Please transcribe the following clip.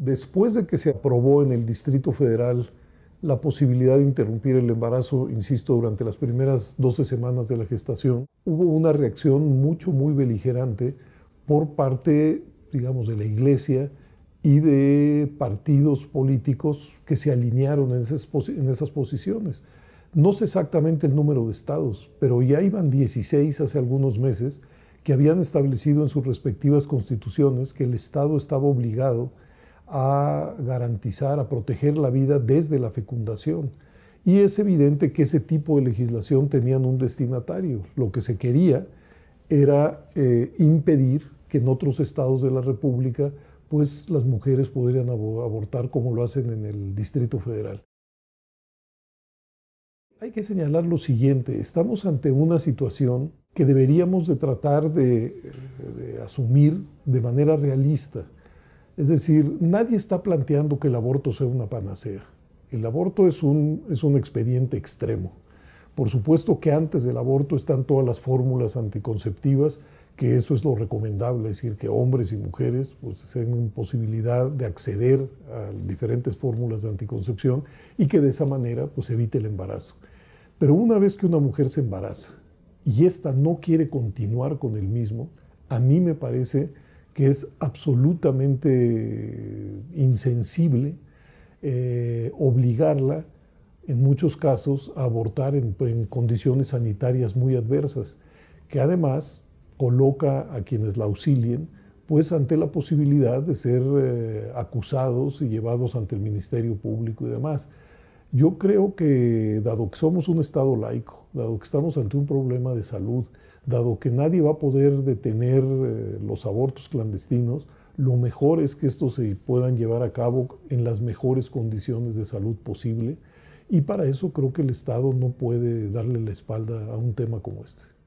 después de que se aprobó en el Distrito Federal la posibilidad de interrumpir el embarazo, insisto, durante las primeras 12 semanas de la gestación, hubo una reacción mucho, muy beligerante por parte, digamos, de la Iglesia y de partidos políticos que se alinearon en esas, posiciones. No sé exactamente el número de estados, pero ya iban 16 hace algunos meses que habían establecido en sus respectivas constituciones que el Estado estaba obligado a garantizar, a proteger la vida desde la fecundación. Y es evidente que ese tipo de legislación tenían un destinatario. Lo que se quería era eh, impedir que en otros estados de la República pues las mujeres pudieran abortar como lo hacen en el Distrito Federal. Hay que señalar lo siguiente, estamos ante una situación que deberíamos de tratar de asumir de manera realista. Es decir, nadie está planteando que el aborto sea una panacea. El aborto es un, es un expediente extremo. Por supuesto que antes del aborto están todas las fórmulas anticonceptivas, que eso es lo recomendable, es decir, que hombres y mujeres pues, tengan posibilidad de acceder a diferentes fórmulas de anticoncepción y que de esa manera pues, evite el embarazo. Pero una vez que una mujer se embaraza y ésta no quiere continuar con el mismo, a mí me parece que es absolutamente insensible eh, obligarla en muchos casos a abortar en, condiciones sanitarias muy adversas, que además coloca a quienes la auxilien pues ante la posibilidad de ser eh, acusados y llevados ante el Ministerio Público y demás. Yo creo que, dado que somos un Estado laico, dado que estamos ante un problema de salud, dado que nadie va a poder detener eh, los abortos clandestinos, lo mejor es que estos se puedan llevar a cabo en las mejores condiciones de salud posible y para eso creo que el Estado no puede darle la espalda a un tema como este.